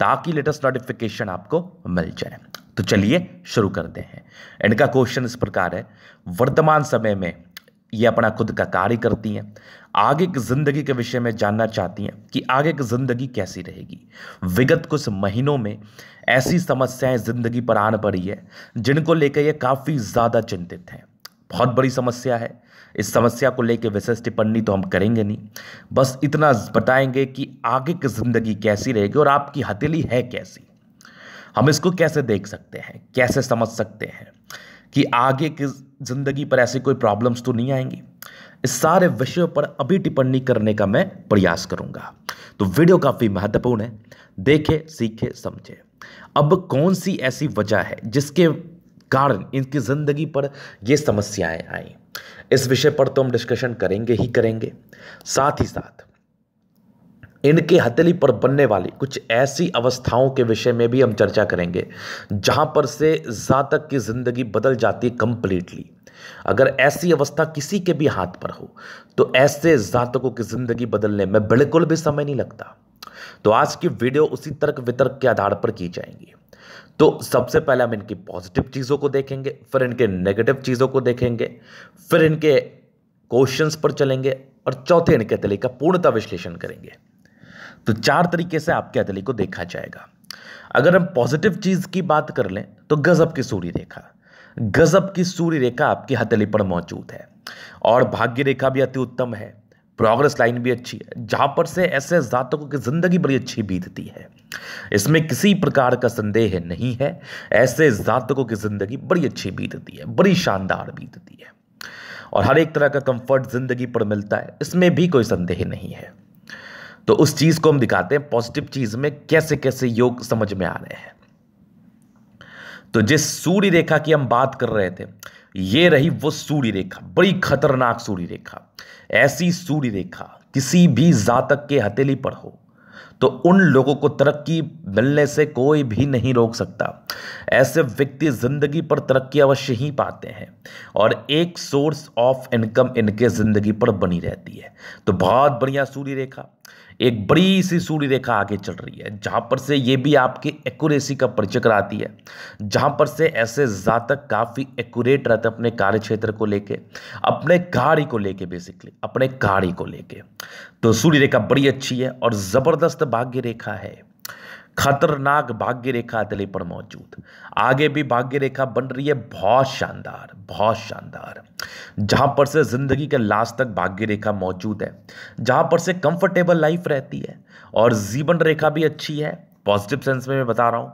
ताकि latest notification आपको मिल जाए तो चलिए शुरू करते हैं इनका क्वेश्चन इस प्रकार है वर्तमान समय में ये अपना खुद का कार्य करती हैं आगे की ज़िंदगी के विषय में जानना चाहती हैं कि आगे की ज़िंदगी कैसी रहेगी विगत कुछ महीनों में ऐसी समस्याएं ज़िंदगी पर आन पड़ी है जिनको लेकर ये काफ़ी ज़्यादा चिंतित हैं बहुत बड़ी समस्या है इस समस्या को लेकर विशेष टिप्पणी तो हम करेंगे नहीं बस इतना बताएंगे कि आगे की ज़िंदगी कैसी रहेगी और आपकी हथेली है कैसी हम इसको कैसे देख सकते हैं कैसे समझ सकते हैं कि आगे की ज़िंदगी पर ऐसी कोई प्रॉब्लम्स तो नहीं आएंगी इस सारे विषयों पर अभी टिप्पणी करने का मैं प्रयास करूंगा तो वीडियो काफ़ी महत्वपूर्ण है देखे सीखे समझे अब कौन सी ऐसी वजह है जिसके कारण इनकी ज़िंदगी पर ये समस्याएं आई इस विषय पर तो हम डिस्कशन करेंगे ही करेंगे साथ ही साथ इनके हथेली पर बनने वाली कुछ ऐसी अवस्थाओं के विषय में भी हम चर्चा करेंगे जहां पर से जातक की ज़िंदगी बदल जाती है अगर ऐसी अवस्था किसी के भी हाथ पर हो तो ऐसे जातकों की ज़िंदगी बदलने में बिल्कुल भी समय नहीं लगता तो आज की वीडियो उसी तर्क वितर्क के आधार पर की जाएंगी तो सबसे पहले हम इनकी पॉजिटिव चीज़ों को देखेंगे फिर इनके नेगेटिव चीज़ों को देखेंगे फिर इनके क्वेश्चंस पर चलेंगे और चौथे इनके तली का पूर्णता विश्लेषण करेंगे तो चार तरीके से आपके अदली को देखा जाएगा अगर हम पॉजिटिव चीज़ की बात कर लें तो गज़ब की सूर्य रेखा गज़ब की सूर्य रेखा आपकी हथेली पर मौजूद है और भाग्य रेखा भी अति उत्तम है प्रोग्रेस लाइन भी अच्छी है जहाँ पर से ऐसे जातकों की ज़िंदगी बड़ी अच्छी बीतती है इसमें किसी प्रकार का संदेह नहीं है ऐसे जातकों की ज़िंदगी बड़ी अच्छी बीतती है बड़ी शानदार बीतती है और हर एक तरह का कंफर्ट ज़िंदगी पर मिलता है इसमें भी कोई संदेह नहीं है तो उस चीज़ को हम दिखाते हैं पॉजिटिव चीज़ में कैसे कैसे योग समझ में आ रहे हैं तो जिस सूर्य रेखा की हम बात कर रहे थे ये रही वो सूर्य रेखा बड़ी खतरनाक सूर्य रेखा ऐसी सूर्य रेखा किसी भी जातक के हथेली पर हो तो उन लोगों को तरक्की मिलने से कोई भी नहीं रोक सकता ऐसे व्यक्ति ज़िंदगी पर तरक्की अवश्य ही पाते हैं और एक सोर्स ऑफ इनकम इनके ज़िंदगी पर बनी रहती है तो बहुत बढ़िया सूर्य रेखा एक बड़ी सी सूर्य रेखा आगे चल रही है जहाँ पर से ये भी आपकी एक्यूरेसी का परिचय कराती है जहाँ पर से ऐसे जातक काफ़ी एक्यूरेट रहते हैं अपने कार्य क्षेत्र को लेके अपने कार्य को लेके बेसिकली अपने कार्य को लेके तो सूर्य रेखा बड़ी अच्छी है और ज़बरदस्त भाग्य रेखा है खतरनाक भाग्य रेखा दिले पर मौजूद आगे भी भाग्य रेखा बन रही है बहुत शानदार बहुत शानदार जहाँ पर से ज़िंदगी के लास्ट तक भाग्य रेखा मौजूद है जहाँ पर से कंफर्टेबल लाइफ रहती है और जीवन रेखा भी अच्छी है पॉजिटिव सेंस में मैं बता रहा हूँ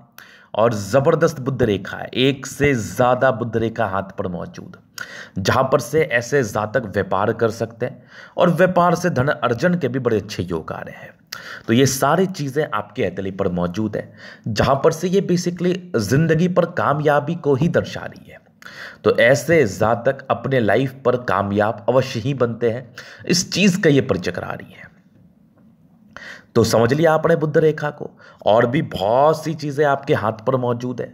और ज़बरदस्त बुद्ध रेखा है एक से ज़्यादा बुद्ध रेखा हाथ पर मौजूद जहाँ पर से ऐसे जातक व्यापार कर सकते हैं और व्यापार से धन अर्जन के भी बड़े अच्छे योग आ रहे हैं तो ये सारी चीज़ें आपके हथेली पर मौजूद है जहाँ पर से ये बेसिकली ज़िंदगी पर कामयाबी को ही दर्शा रही है तो ऐसे जातक अपने लाइफ पर कामयाब अवश्य ही बनते हैं इस चीज़ का ये परचक आ रही है तो समझ लिया आपने बुद्ध रेखा को और भी बहुत सी चीज़ें आपके हाथ पर मौजूद है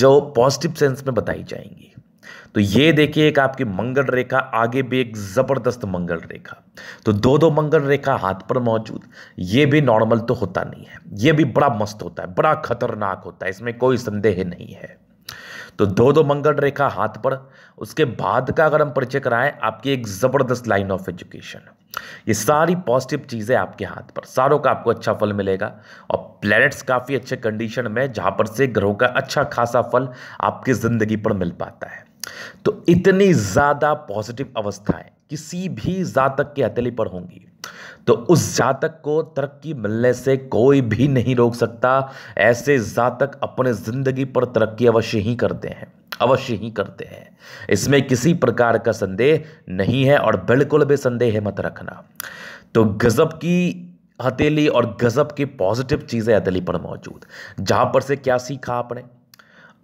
जो पॉजिटिव सेंस में बताई जाएंगी तो ये देखिए एक आपकी मंगल रेखा आगे भी एक ज़बरदस्त मंगल रेखा तो दो दो मंगल रेखा हाथ पर मौजूद ये भी नॉर्मल तो होता नहीं है ये भी बड़ा मस्त होता है बड़ा खतरनाक होता है इसमें कोई संदेह नहीं है तो दो दो मंगल रेखा हाथ पर उसके बाद का अगर हम परिचय कराएं आपकी एक ज़बरदस्त लाइन ऑफ एजुकेशन ये सारी पॉजिटिव चीज़ें आपके हाथ पर सारों का आपको अच्छा फल मिलेगा और प्लैनेट्स काफ़ी अच्छे कंडीशन में जहां पर से ग्रहों का अच्छा खासा फल आपकी ज़िंदगी पर मिल पाता है तो इतनी ज़्यादा पॉजिटिव अवस्थाएं किसी भी जातक के हथेली पर होंगी तो उस जातक को तरक्की मिलने से कोई भी नहीं रोक सकता ऐसे जातक अपने ज़िंदगी पर तरक्की अवश्य ही करते हैं अवश्य ही करते हैं इसमें किसी प्रकार का संदेह नहीं है और बिल्कुल भी संदेह मत रखना तो गज़ब की हथेली और गज़ब की पॉजिटिव चीज़ें हथेली पर मौजूद जहां पर से क्या सीखा आपने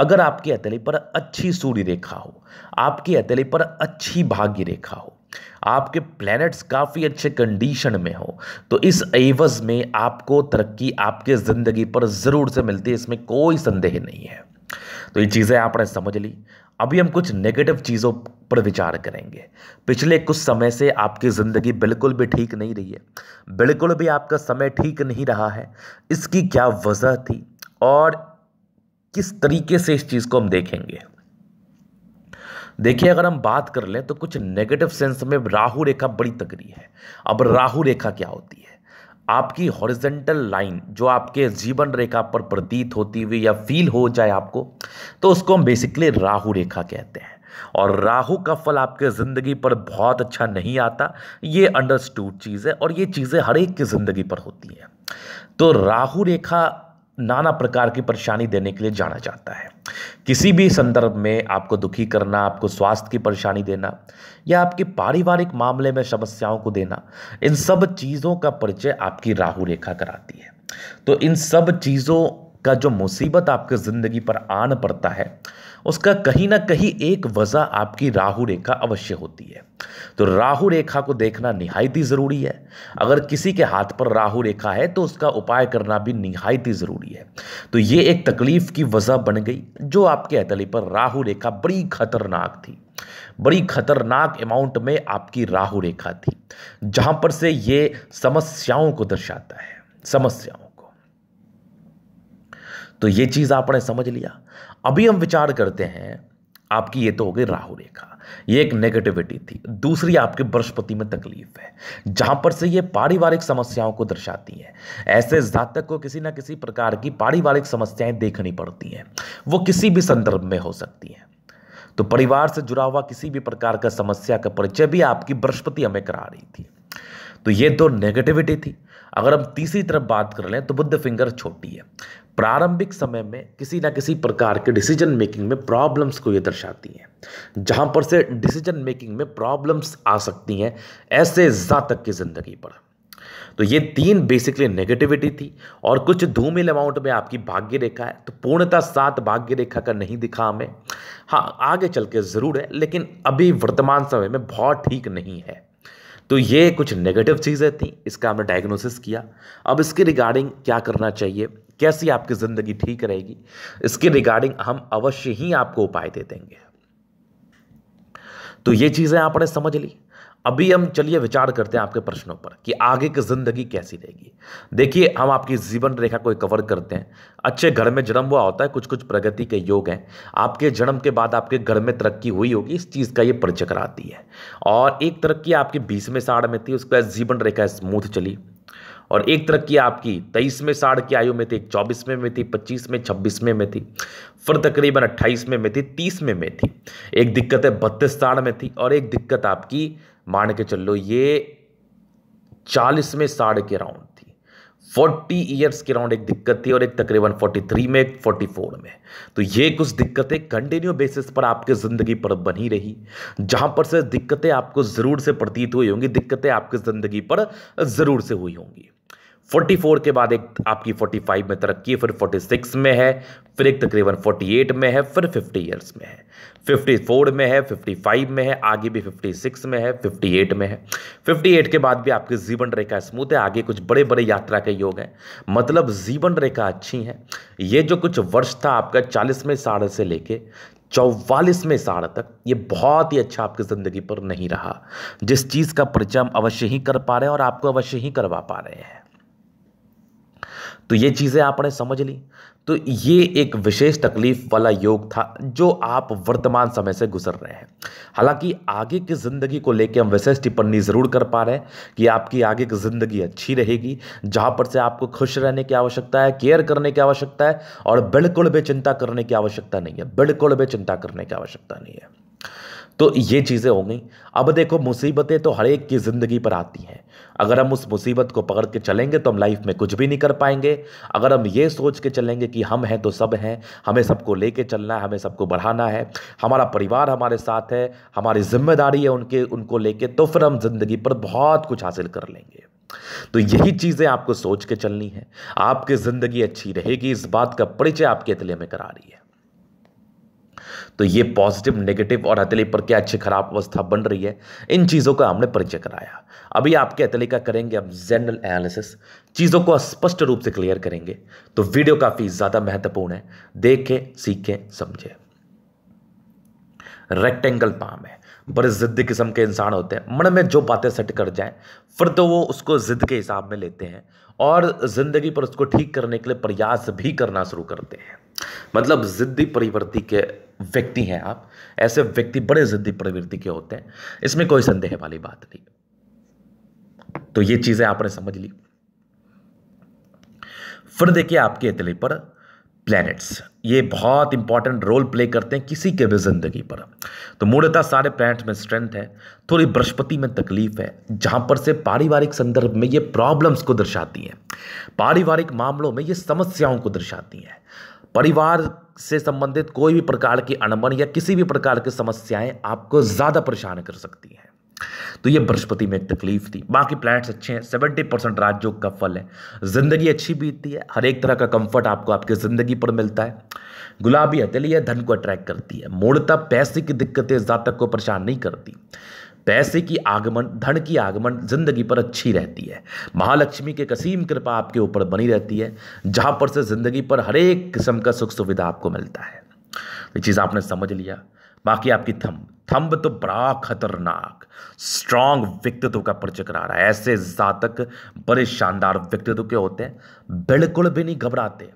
अगर आपके हथेली पर अच्छी सूर्य रेखा हो आपके हथेली पर अच्छी भाग्य रेखा हो आपके प्लैनेट्स काफ़ी अच्छे कंडीशन में हो तो इस एवज में आपको तरक्की आपके ज़िंदगी पर ज़रूर से मिलती है इसमें कोई संदेह नहीं है तो ये चीज़ें आपने समझ ली अभी हम कुछ नेगेटिव चीज़ों पर विचार करेंगे पिछले कुछ समय से आपकी ज़िंदगी बिल्कुल भी ठीक नहीं रही है बिल्कुल भी आपका समय ठीक नहीं रहा है इसकी क्या वजह थी और किस तरीके से इस चीज़ को हम देखेंगे देखिए अगर हम बात कर लें तो कुछ नेगेटिव सेंस में राहु रेखा बड़ी तगड़ी है अब राहु रेखा क्या होती है आपकी हॉरिजेंटल लाइन जो आपके जीवन रेखा पर प्रतीत होती हुई या फील हो जाए आपको तो उसको हम बेसिकली राहु रेखा कहते हैं और राहु का फल आपके ज़िंदगी पर बहुत अच्छा नहीं आता ये अंडरस्टूड चीज़ है और ये चीज़ें हर एक की ज़िंदगी पर होती हैं तो राहु रेखा नाना प्रकार की परेशानी देने के लिए जाना जाता है किसी भी संदर्भ में आपको दुखी करना आपको स्वास्थ्य की परेशानी देना या आपके पारिवारिक मामले में समस्याओं को देना इन सब चीज़ों का परिचय आपकी राहु रेखा कराती है तो इन सब चीज़ों का जो मुसीबत आपके ज़िंदगी पर आन पड़ता है उसका कहीं ना कहीं एक वजह आपकी राहु रेखा अवश्य होती है तो राहु रेखा को देखना निहायत ही ज़रूरी है अगर किसी के हाथ पर राहु रेखा है तो उसका उपाय करना भी निहायत ही ज़रूरी है तो ये एक तकलीफ की वजह बन गई जो आपके अतली पर राहु रेखा बड़ी खतरनाक थी बड़ी खतरनाक अमाउंट में आपकी राहु रेखा थी जहां पर से ये समस्याओं को दर्शाता है समस्याओं को तो ये चीज आपने समझ लिया अभी हम विचार करते हैं आपकी ये तो हो गई राहु रेखा ये एक नेगेटिविटी थी दूसरी आपके बृहस्पति में तकलीफ है जहां पर से ये पारिवारिक समस्याओं को दर्शाती है ऐसे जातक को किसी ना किसी प्रकार की पारिवारिक समस्याएं देखनी पड़ती हैं वो किसी भी संदर्भ में हो सकती हैं तो परिवार से जुड़ा हुआ किसी भी प्रकार का समस्या का परिचय भी आपकी बृहस्पति हमें करा रही थी तो ये तो नेगेटिविटी थी अगर हम तीसरी तरफ बात कर लें तो बुद्ध फिंगर छोटी है प्रारंभिक समय में किसी ना किसी प्रकार के डिसीजन मेकिंग में प्रॉब्लम्स को ये दर्शाती हैं जहाँ पर से डिसीजन मेकिंग में प्रॉब्लम्स आ सकती हैं ऐसे जा तक की ज़िंदगी पर तो ये तीन बेसिकली नेगेटिविटी थी और कुछ धूमिल अमाउंट में आपकी भाग्य रेखा है तो पूर्णतः सात भाग्य रेखा का नहीं दिखा हमें हाँ आगे चल के ज़रूर है लेकिन अभी वर्तमान समय में बहुत ठीक नहीं है तो ये कुछ नेगेटिव चीज़ें थी इसका हमने डायग्नोसिस किया अब इसके रिगार्डिंग क्या करना चाहिए कैसी आपकी ज़िंदगी ठीक रहेगी इसके रिगार्डिंग हम अवश्य ही आपको उपाय दे देंगे तो ये चीज़ें आपने समझ ली अभी हम चलिए विचार करते हैं आपके प्रश्नों पर कि आगे की ज़िंदगी कैसी रहेगी देखिए हम आपकी जीवन रेखा को कवर करते हैं अच्छे घर में जन्म हुआ होता है कुछ कुछ प्रगति के योग हैं आपके जन्म के बाद आपके घर में तरक्की हुई होगी इस चीज़ का ये परिचय कराती है और एक तरक्की आपके बीसवें साढ़ में थी उसके बाद जीवन रेखा स्मूथ चली और एक तरक्की आपकी तेईस में साढ़ की आयु में थी चौबीस में में थी पच्चीस में छब्बीस में में थी फिर तकरीबन अट्ठाईस में में थी तीस में में थी एक दिक्कत है बत्तीस साढ़ में थी और एक दिक्कत आपकी मान के चल लो ये चालीस में साढ़ के राउंड फोर्टी ईयर्स के अराउंड एक दिक्कत थी और एक तकरीबन फोर्टी थ्री में फोर्टी फोर में तो ये कुछ दिक्कतें कंटिन्यू बेसिस पर आपके ज़िंदगी पर बनी रही जहाँ पर से दिक्कतें आपको ज़रूर से प्रतीत हुई होंगी दिक्कतें आपकी ज़िंदगी पर ज़रूर से हुई होंगी 44 के बाद एक आपकी 45 में तरक्की फिर 46 में है फिर एक तकरीबन 48 में है फिर 50 ईयर्स में है 54 में है 55 में है आगे भी 56 में है 58 में है 58 के बाद भी आपकी जीवन रेखा स्मूथ है आगे कुछ बड़े बड़े यात्रा के योग हैं मतलब जीवन रेखा अच्छी है ये जो कुछ वर्ष था आपका चालीसवें साढ़े से लेके चौवालीसवें साल तक ये बहुत ही अच्छा आपकी ज़िंदगी पर नहीं रहा जिस चीज़ का परिचय अवश्य ही कर पा रहे हैं और आपको अवश्य ही करवा पा रहे हैं तो ये चीज़ें आपने समझ ली तो ये एक विशेष तकलीफ वाला योग था जो आप वर्तमान समय से गुजर रहे हैं हालांकि आगे की ज़िंदगी को लेकर हम विशेष टिप्पणी ज़रूर कर पा रहे हैं कि आपकी आगे की ज़िंदगी अच्छी रहेगी जहाँ पर से आपको खुश रहने की आवश्यकता है केयर करने की आवश्यकता है और बिल्कुल भी चिंता करने की आवश्यकता नहीं है बिल्कुल भी चिंता करने की आवश्यकता नहीं है तो ये चीज़ें हो गई अब देखो मुसीबतें तो हर एक की ज़िंदगी पर आती हैं अगर हम उस मुसीबत को पकड़ के चलेंगे तो हम लाइफ में कुछ भी नहीं कर पाएंगे अगर हम ये सोच के चलेंगे कि हम हैं तो सब हैं हमें सबको ले कर चलना है हमें सबको बढ़ाना है हमारा परिवार हमारे साथ है हमारी जिम्मेदारी है उनके उनको लेके तो फिर हम ज़िंदगी पर बहुत कुछ हासिल कर लेंगे तो यही चीज़ें आपको सोच के चलनी है आपकी ज़िंदगी अच्छी रहेगी इस बात का परिचय आपके इतले में करा रही है तो ये पॉजिटिव नेगेटिव और हथेली पर क्या अच्छी खराब अवस्था बन रही है इन चीज़ों का हमने परिचय कराया अभी आपके हथेली का करेंगे अब जनरल एनालिसिस चीज़ों को स्पष्ट रूप से क्लियर करेंगे तो वीडियो काफ़ी ज़्यादा महत्वपूर्ण है देखें सीखें समझें रेक्टेंगल पाम है बड़े ज़िद्दी किस्म के इंसान होते हैं मन में जो बातें सेट कर जाएं फिर तो वो उसको ज़िद के हिसाब में लेते हैं और ज़िंदगी पर उसको ठीक करने के लिए प्रयास भी करना शुरू करते हैं मतलब ज़िद्दी प्रवृत्ति के व्यक्ति हैं आप ऐसे व्यक्ति बड़े ज़िद्दी प्रवृत्ति के होते हैं इसमें कोई संदेह वाली बात नहीं तो ये चीज़ें आपने समझ ली फिर देखिए आपकी इतली पर प्लैनेट्स ये बहुत इंपॉर्टेंट रोल प्ले करते हैं किसी के भी ज़िंदगी पर तो मूलतः सारे प्लैनेट्स में स्ट्रेंथ है थोड़ी बृहस्पति में तकलीफ है जहाँ पर से पारिवारिक संदर्भ में ये प्रॉब्लम्स को दर्शाती हैं पारिवारिक मामलों में ये समस्याओं को दर्शाती हैं परिवार से संबंधित कोई भी प्रकार की अनबन या किसी भी प्रकार की समस्याएं आपको ज़्यादा परेशान कर सकती हैं तो ये बृहस्पति में एक तकलीफ थी बाकी प्लैनेट्स अच्छे हैं सेवेंटी परसेंट राजयोग का फल है ज़िंदगी अच्छी बीतती है हर एक तरह का कंफर्ट आपको आपकी ज़िंदगी पर मिलता है गुलाबी हथेली धन को अट्रैक्ट करती है मूर्ता पैसे की दिक्कतें जातक को परेशान नहीं करती पैसे की आगमन धन की आगमन जिंदगी पर अच्छी रहती है महालक्ष्मी के कसीम कृपा आपके ऊपर बनी रहती है जहाँ पर से ज़िंदगी पर हर एक किस्म का सुख सुविधा आपको मिलता है ये चीज़ आपने समझ लिया बाकी आपकी थम थम्ब तो बड़ा खतरनाक स्ट्रांग व्यक्तित्व का परिचय करा रहा है ऐसे जातक बड़े शानदार व्यक्तित्व के होते हैं बिल्कुल भी नहीं घबराते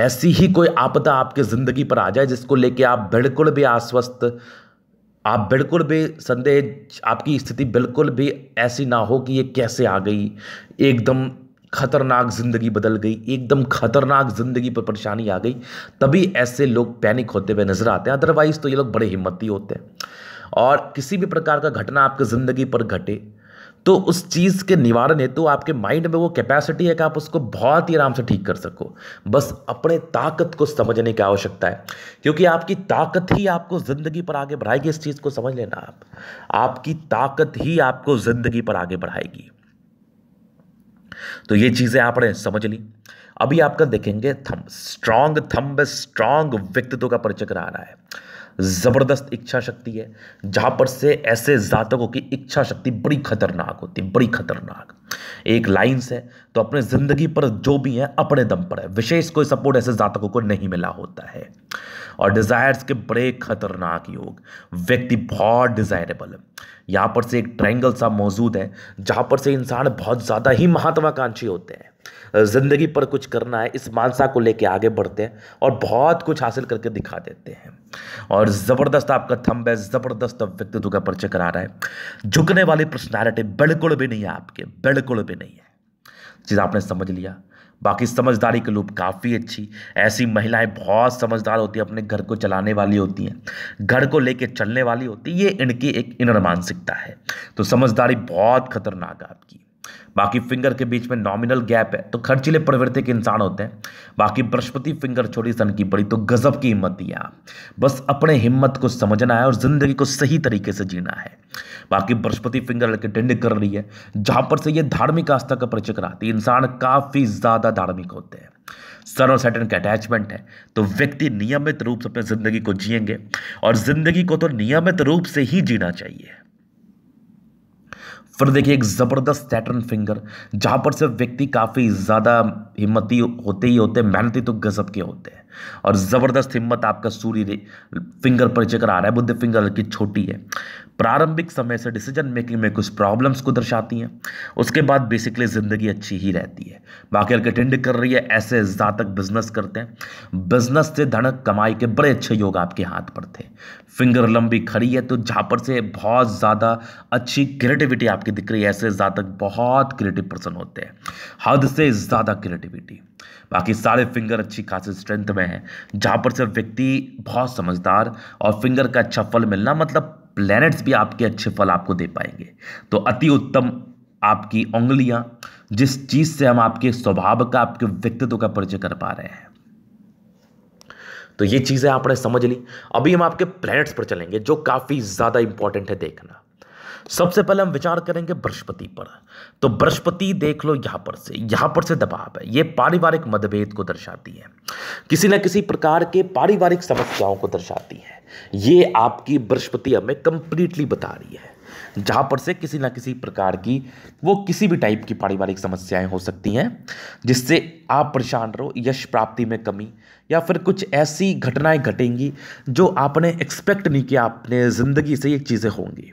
ऐसी ही कोई आपदा आपकी ज़िंदगी पर आ जाए जिसको लेके आप बिल्कुल भी आश्वस्त आप बिल्कुल भी संदेह आपकी स्थिति बिल्कुल भी ऐसी ना हो कि ये कैसे आ गई एकदम खतरनाक ज़िंदगी बदल गई एकदम खतरनाक ज़िंदगी पर परेशानी आ गई तभी ऐसे लोग पैनिक होते हुए नज़र आते हैं अदरवाइज़ तो ये लोग बड़े हिम्मती होते हैं और किसी भी प्रकार का घटना आपकी ज़िंदगी पर घटे तो उस चीज़ के निवारण हेतु तो आपके माइंड में वो कैपेसिटी है कि आप उसको बहुत ही आराम से ठीक कर सको बस अपने ताकत को समझने की आवश्यकता है क्योंकि आपकी ताकत ही आपको ज़िंदगी पर आगे बढ़ाएगी इस चीज़ को समझ लेना आप आपकी ताकत ही आपको ज़िंदगी पर आगे बढ़ाएगी तो ये चीज़ें आपने समझ ली अभी आपका देखेंगे थम स्ट्रांग थम्ब स्ट्रांग व्यक्तित्व का परिचय करा रहा है ज़बरदस्त इच्छा शक्ति है जहां पर से ऐसे जातकों की इच्छा शक्ति बड़ी खतरनाक होती बड़ी खतरनाक एक लाइन्स है तो अपने ज़िंदगी पर जो भी है अपने दम पर है विशेष कोई सपोर्ट ऐसे जातकों को नहीं मिला होता है और डिज़ायर्स के बड़े खतरनाक योग व्यक्ति बहुत डिज़ायरेबल है यहां पर से एक ट्रायंगल सा मौजूद है जहां पर से इंसान बहुत ज़्यादा ही महत्वाकांक्षी होते हैं ज़िंदगी पर कुछ करना है इस मानसा को लेके आगे बढ़ते हैं और बहुत कुछ हासिल करके दिखा देते हैं और ज़बरदस्त आपका थंब है ज़बरदस्त व्यक्तित्व का परिचय करा रहा है झुकने वाली पर्सनैलिटी बिल्कुल भी नहीं है आपके बिल्कुल भी नहीं है चीज़ आपने समझ लिया बाकी समझदारी के लूप काफ़ी अच्छी ऐसी महिलाएं बहुत समझदार होती है अपने घर को चलाने वाली होती हैं घर को लेके चलने वाली होती है ये इनकी एक इनर मानसिकता है तो समझदारी बहुत खतरनाक है आपकी बाकी फिंगर के बीच में नॉमिनल गैप है तो खर्चीले प्रवृत्ति के इंसान होते हैं बाकी बृहस्पति फिंगर छोड़ी सन की बड़ी तो गजब की हिम्मत है बस अपने हिम्मत को समझना है और जिंदगी को सही तरीके से जीना है बाकी बृहस्पति फिंगर लड़के टेंड कर रही है जहां पर से ये धार्मिक आस्था का परिचय कराती है इंसान काफी ज्यादा धार्मिक होते हैं सन और सैटर्न का अटैचमेंट है तो व्यक्ति नियमित रूप से अपनी जिंदगी को जियेंगे और जिंदगी को तो नियमित रूप से ही जीना चाहिए फिर देखिए एक ज़बरदस्त सैटर्न फिंगर जहाँ पर से व्यक्ति काफ़ी ज़्यादा हिम्मती होते ही होते मेहनती तो गजब के होते हैं और ज़बरदस्त हिम्मत आपका सूर्य फिंगर पर चक्कर आ रहा है बुद्ध फिंगर की छोटी है प्रारंभिक समय से डिसीजन मेकिंग में कुछ प्रॉब्लम्स को दर्शाती हैं उसके बाद बेसिकली ज़िंदगी अच्छी ही रहती है बाकी हल्के अटेंड कर रही है ऐसे ज़्यादातक बिजनेस करते हैं बिजनेस से धनक कमाई के बड़े अच्छे योग आपके हाथ पर थे फिंगर लंबी खड़ी है तो झापर से बहुत ज़्यादा अच्छी क्रिएटिविटी आपकी दिख रही है ऐसे ज़्यादातक बहुत क्रिएटिव पर्सन होते हैं हद से ज़्यादा क्रिएटिविटी बाकी सारे फिंगर अच्छी खासी स्ट्रेंथ में है जहाँ पर सिर्फ व्यक्ति बहुत समझदार और फिंगर का अच्छा फल मिलना मतलब प्लैनेट्स भी आपके अच्छे फल आपको दे पाएंगे तो अति उत्तम आपकी उंगलियां जिस चीज़ से हम आपके स्वभाव का आपके व्यक्तित्व का परिचय कर पा रहे हैं तो ये चीज़ें आपने समझ ली अभी हम आपके प्लैनेट्स पर चलेंगे जो काफ़ी ज़्यादा इंपॉर्टेंट है देखना सबसे पहले हम विचार करेंगे बृहस्पति पर तो बृहस्पति देख लो यहां पर से यहां पर से दबाव है ये पारिवारिक मतभेद को दर्शाती है किसी न किसी प्रकार के पारिवारिक समस्याओं को दर्शाती है ये आपकी बृहस्पति हमें कंप्लीटली बता रही है जहाँ पर से किसी ना किसी प्रकार की वो किसी भी टाइप की पारिवारिक समस्याएं हो सकती हैं जिससे आप परेशान रहो यश प्राप्ति में कमी या फिर कुछ ऐसी घटनाएं घटेंगी जो आपने एक्सपेक्ट नहीं किया आपने ज़िंदगी से ये चीज़ें होंगी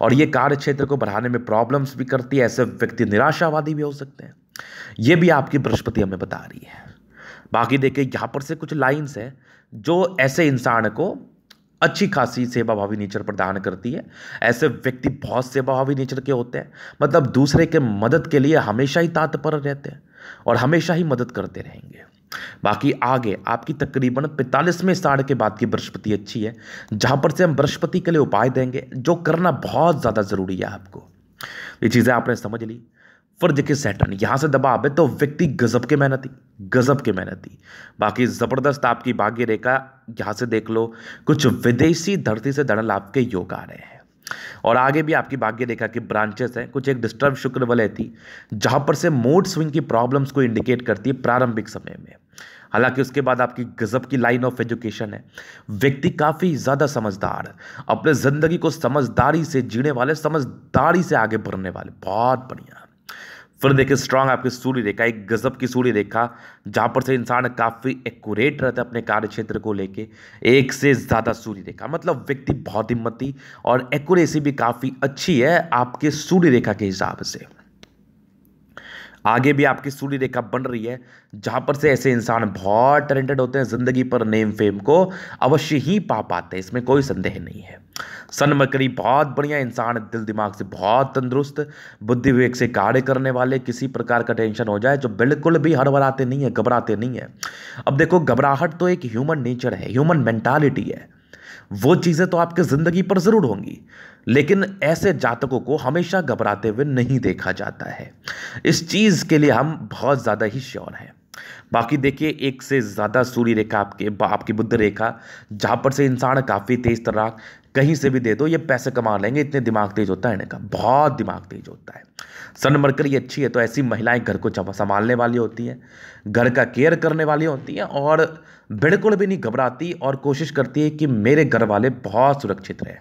और ये कार्य क्षेत्र को बढ़ाने में प्रॉब्लम्स भी करती है ऐसे व्यक्ति निराशावादी भी हो सकते हैं ये भी आपकी बृहस्पति हमें बता रही है बाकी देखिए यहाँ पर से कुछ लाइन्स हैं जो ऐसे इंसान को अच्छी खासी सेवाभावी नेचर प्रदान करती है ऐसे व्यक्ति बहुत सेवाभावी नेचर के होते हैं मतलब दूसरे के मदद के लिए हमेशा ही तात्पर रहते हैं और हमेशा ही मदद करते रहेंगे बाकी आगे आपकी तकरीबन पैंतालीसवें साढ़ के बाद की बृहस्पति अच्छी है जहाँ पर से हम बृहस्पति के लिए उपाय देंगे जो करना बहुत ज़्यादा ज़रूरी है आपको ये चीज़ें आपने समझ ली फर्ज के सैटर्न यहां से दबाव है तो व्यक्ति गजब के मेहनती गजब के मेहनती बाकी ज़बरदस्त आपकी भाग्य रेखा यहां से देख लो कुछ विदेशी धरती से धड़ल आपके के योग आ रहे हैं और आगे भी आपकी भाग्य रेखा की ब्रांचेस हैं कुछ एक डिस्टर्ब शुक्र वलय थी जहां पर से मोड स्विंग की प्रॉब्लम्स को इंडिकेट करती है प्रारंभिक समय में हालांकि उसके बाद आपकी गजब की लाइन ऑफ एजुकेशन है व्यक्ति काफ़ी ज़्यादा समझदार अपने ज़िंदगी को समझदारी से जीने वाले समझदारी से आगे बढ़ने वाले बहुत बढ़िया फिर देखिए स्ट्रांग आपकी सूर्य रेखा एक गजब की सूर्य रेखा जहाँ पर से इंसान काफ़ी एक्यूरेट रहता है अपने कार्य क्षेत्र को लेके एक से ज़्यादा सूर्य रेखा मतलब व्यक्ति बहुत हिम्मती और एक्यूरेसी भी काफ़ी अच्छी है आपके सूर्य रेखा के हिसाब से आगे भी आपकी सूर्य रेखा बन रही है जहाँ पर से ऐसे इंसान बहुत टैलेंटेड होते हैं ज़िंदगी पर नेम फेम को अवश्य ही पा पाते हैं इसमें कोई संदेह नहीं है सन मकरी बहुत बढ़िया इंसान दिल दिमाग से बहुत तंदुरुस्त बुद्धि विवेक से कार्य करने वाले किसी प्रकार का टेंशन हो जाए जो बिल्कुल भी हड़बड़ाते नहीं है घबराते नहीं है अब देखो घबराहट तो एक ह्यूमन नेचर है ह्यूमन मेंटालिटी है वो चीज़ें तो आपके ज़िंदगी पर ज़रूर होंगी लेकिन ऐसे जातकों को हमेशा घबराते हुए नहीं देखा जाता है इस चीज़ के लिए हम बहुत ज़्यादा ही श्योर हैं बाकी देखिए एक से ज़्यादा सूर्य रेखा आपके आपकी बुद्ध रेखा जहाँ पर से इंसान काफ़ी तेज़ तर्राक कहीं से भी दे दो ये पैसे कमा लेंगे इतने दिमाग तेज होता है इनका बहुत दिमाग तेज होता है सन मरकरी अच्छी है तो ऐसी महिलाएं घर को संभालने वाली होती हैं घर का केयर करने वाली होती हैं और बिल्कुल भी नहीं घबराती और कोशिश करती है कि मेरे घर वाले बहुत सुरक्षित रहें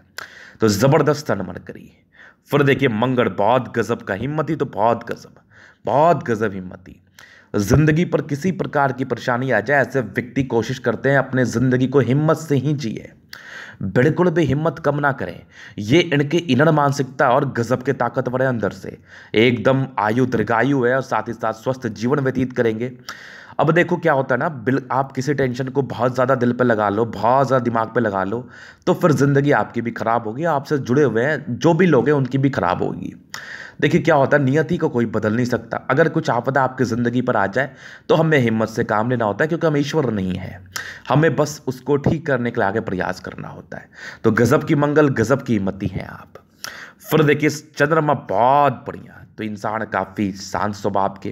तो ज़बरदस्त सन मरकरी फिर देखिए मंगल बहुत गज़ब का हिम्मत ही तो बहुत गज़ब बहुत गज़ब हिम्मत ही ज़िंदगी पर किसी प्रकार की परेशानी आ जाए ऐसे व्यक्ति कोशिश करते हैं अपने ज़िंदगी को हिम्मत से ही जिए बिल्कुल भी हिम्मत कम ना करें ये इनके इनर मानसिकता और गजब के ताकतवर है अंदर से एकदम आयु दीर्घायु है और साथ ही साथ स्वस्थ जीवन व्यतीत करेंगे अब देखो क्या होता है ना बिल आप किसी टेंशन को बहुत ज़्यादा दिल पे लगा लो बहुत ज़्यादा दिमाग पे लगा लो तो फिर ज़िंदगी आपकी भी ख़राब होगी आपसे जुड़े हुए हैं जो भी लोग हैं उनकी भी ख़राब होगी देखिए क्या होता है नियति को कोई बदल नहीं सकता अगर कुछ आपदा आपकी ज़िंदगी पर आ जाए तो हमें हिम्मत से काम लेना होता है क्योंकि हम ईश्वर नहीं है हमें बस उसको ठीक करने के लिए आगे प्रयास करना होता है तो गज़ब की मंगल गज़ब की हिम्मती हैं आप फिर देखिए चंद्रमा बहुत बढ़िया तो इंसान काफ़ी शांत स्वभाव के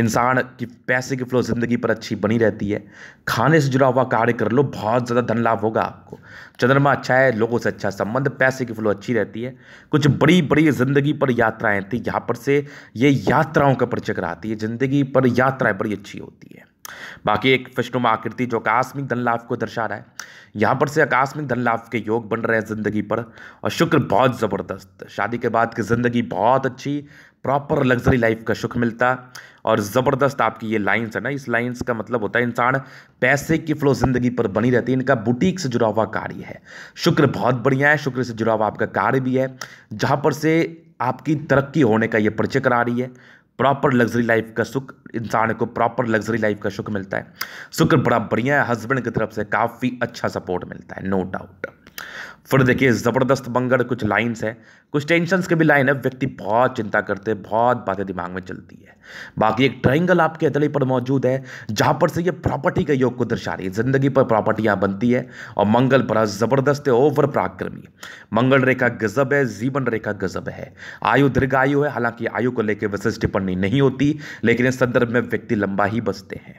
इंसान की पैसे की फ्लो ज़िंदगी पर अच्छी बनी रहती है खाने से जुड़ा हुआ कार्य कर लो बहुत ज़्यादा धन लाभ होगा आपको चंद्रमा अच्छा है लोगों से अच्छा संबंध पैसे की फ्लो अच्छी रहती है कुछ बड़ी बड़ी ज़िंदगी पर यात्राएं थी यहाँ पर से ये यात्राओं का परिचय कराती है ज़िंदगी पर यात्राएँ बड़ी अच्छी होती है बाकी एक फशनुमा आकृति जो आकस्मिक धन लाभ को दर्शा रहा है यहाँ पर से आकस्मिक धन लाभ के योग बन रहे हैं ज़िंदगी पर और शुक्र बहुत ज़बरदस्त शादी के बाद की ज़िंदगी बहुत अच्छी प्रॉपर लग्जरी लाइफ का सुख मिलता और ज़बरदस्त आपकी ये लाइंस है ना इस लाइंस का मतलब होता है इंसान पैसे की फ्लो ज़िंदगी पर बनी रहती है इनका बुटीक से जुड़ा हुआ कार्य है शुक्र बहुत बढ़िया है शुक्र से जुड़ा हुआ आपका कार्य भी है जहाँ पर से आपकी तरक्की होने का ये परिचय करा रही है प्रॉपर लग्जरी लाइफ का सुख इंसान को प्रॉपर लग्जरी लाइफ का सुख मिलता है शुक्र बड़ा बढ़िया है हस्बैंड की तरफ से काफ़ी अच्छा सपोर्ट मिलता है नो डाउट फिर देखिए ज़बरदस्त बंगड़ कुछ लाइन्स है कुछ टेंशन के भी लाइन है व्यक्ति बहुत चिंता करते हैं बहुत बातें दिमाग में चलती है बाकी एक ट्राइंगल आपके अदली पर मौजूद है जहाँ पर से ये प्रॉपर्टी के योग को दर्शा रही है ज़िंदगी पर प्रॉपर्टियाँ बनती है और मंगल बड़ा ज़बरदस्त है ओवर पराक्रमी मंगल रेखा गजब है जीवन रेखा गजब है आयु दीर्घ आयु है हालांकि आयु को लेकर विशिष्ट टिप्पणी नहीं होती लेकिन इस संदर्भ में व्यक्ति लंबा ही बसते हैं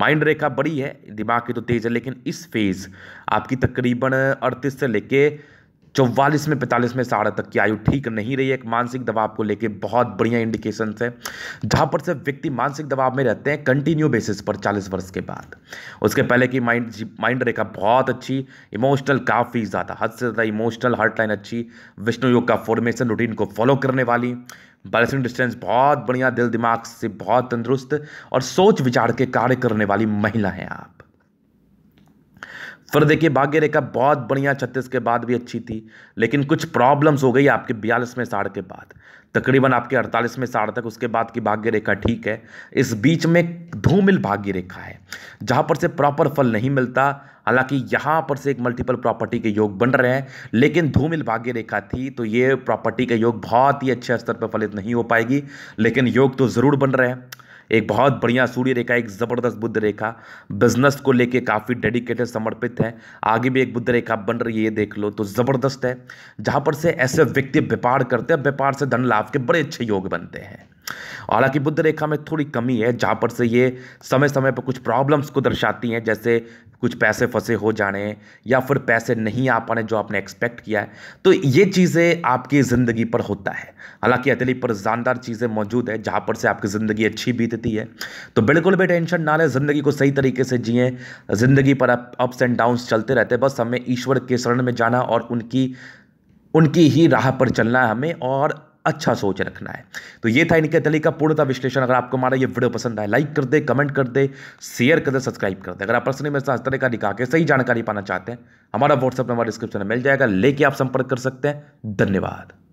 माइंड रेखा बड़ी है दिमाग की तो तेज है लेकिन इस फेज़ आपकी तकरीबन अड़तीस से लेके चौवालीस में पैंतालीस में साढ़े तक की आयु ठीक नहीं रही है एक मानसिक दबाव को लेके बहुत बढ़िया इंडिकेशन है जहाँ पर से व्यक्ति मानसिक दबाव में रहते हैं कंटिन्यू बेसिस पर चालीस वर्ष के बाद उसके पहले की माइंड माइंड रेखा बहुत अच्छी इमोशनल काफ़ी ज़्यादा हद से ज़्यादा इमोशनल हार्ट लाइन अच्छी विष्णु योग का फॉर्मेशन रूटीन को फॉलो करने वाली बैलेंसिंग डिस्टेंस बहुत बढ़िया दिल दिमाग से बहुत तंदुरुस्त और सोच विचार के कार्य करने वाली महिला हैं आप फिर देखिए भाग्य रेखा बहुत बढ़िया छत्तीस के बाद भी अच्छी थी लेकिन कुछ प्रॉब्लम्स हो गई आपके बयालीस में साढ़ के बाद तकरीबन आपके अड़तालीस में साढ़ तक उसके बाद की भाग्य रेखा ठीक है इस बीच में धूमिल भाग्य रेखा है जहाँ पर से प्रॉपर फल नहीं मिलता हालांकि यहाँ पर से एक मल्टीपल प्रॉपर्टी के योग बन रहे हैं लेकिन धूमिल भाग्य रेखा थी तो ये प्रॉपर्टी का योग बहुत ही अच्छे स्तर पर फलित नहीं हो पाएगी लेकिन योग तो ज़रूर बन रहे हैं एक बहुत बढ़िया सूर्य रेखा एक ज़बरदस्त बुद्ध रेखा बिजनेस को लेके काफ़ी डेडिकेटेड समर्पित है आगे भी एक बुद्ध रेखा बन रही है ये देख लो तो ज़बरदस्त है जहाँ पर से ऐसे व्यक्ति व्यापार करते हैं व्यापार से धन लाभ के बड़े अच्छे योग बनते हैं हालांकि बुद्ध रेखा में थोड़ी कमी है जहाँ पर से ये समय समय पर कुछ प्रॉब्लम्स को दर्शाती हैं जैसे कुछ पैसे फंसे हो जाने या फिर पैसे नहीं आ पाने जो आपने एक्सपेक्ट किया है तो ये चीज़ें आपकी ज़िंदगी पर होता है हालांकि अतली पर जानदार चीज़ें मौजूद है जहाँ पर से आपकी ज़िंदगी अच्छी बीतती है तो बिल्कुल भी टेंशन ना लें ज़िंदगी को सही तरीके से जिए ज़िंदगी पर अप्स एंड डाउन्स चलते रहते बस हमें ईश्वर के शरण में जाना और उनकी उनकी ही राह पर चलना है हमें और अच्छा सोच रखना है तो ये था इनके तली का पूर्णता विश्लेषण अगर आपको हमारा ये वीडियो पसंद आए लाइक कर दे कमेंट कर दे शेयर कर दे सब्सक्राइब कर दे अगर आप पर्सनली मेरे साथ तरह का दिखा के सही जानकारी पाना चाहते हैं हमारा व्हाट्सअप नंबर डिस्क्रिप्शन में मिल जाएगा लेके आप संपर्क कर सकते हैं धन्यवाद